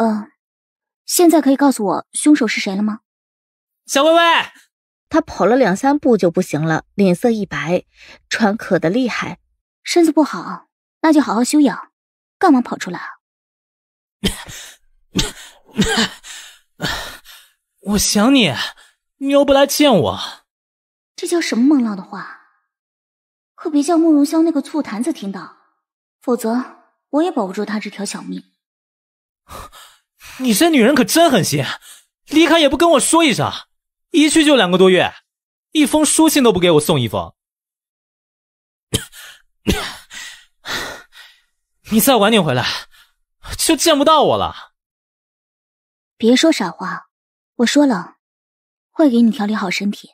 嗯，现在可以告诉我凶手是谁了吗？小薇薇，他跑了两三步就不行了，脸色一白，喘咳的厉害，身子不好，那就好好休养。干嘛跑出来？啊？我想你，你又不来见我，这叫什么梦浪的话？可别叫慕容萧那个醋坛子听到，否则我也保不住他这条小命。你这女人可真狠心，离开也不跟我说一声，一去就两个多月，一封书信都不给我送一封。你再晚点回来，就见不到我了。别说傻话，我说了，会给你调理好身体。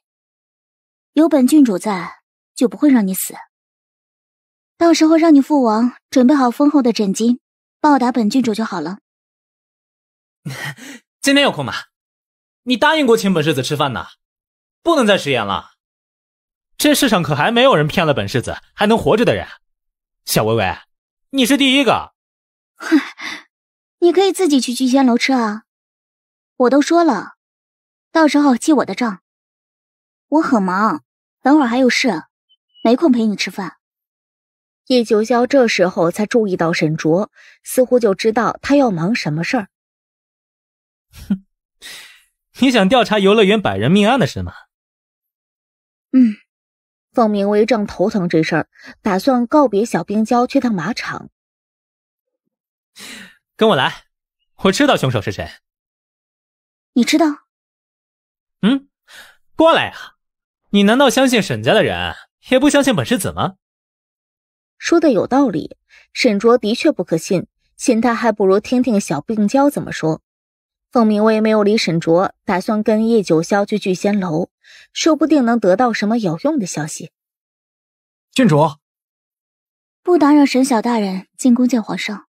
有本郡主在，就不会让你死。到时候让你父王准备好丰厚的枕巾，报答本郡主就好了。今天有空吗？你答应过请本世子吃饭呢，不能再食言了。这世上可还没有人骗了本世子还能活着的人。小薇薇，你是第一个。你可以自己去聚仙楼吃啊，我都说了，到时候记我的账。我很忙，等会儿还有事，没空陪你吃饭。叶九霄这时候才注意到沈卓，似乎就知道他要忙什么事儿。哼，你想调查游乐园百人命案的事吗？嗯，凤鸣威正头疼这事儿，打算告别小病娇去趟马场。跟我来，我知道凶手是谁。你知道？嗯，过来呀！你难道相信沈家的人，也不相信本世子吗？说的有道理，沈卓的确不可信，现在还不如听听小病娇怎么说。凤明威没有理沈卓，打算跟叶九霄去聚仙楼，说不定能得到什么有用的消息。郡主，不打扰沈小大人进宫见皇上。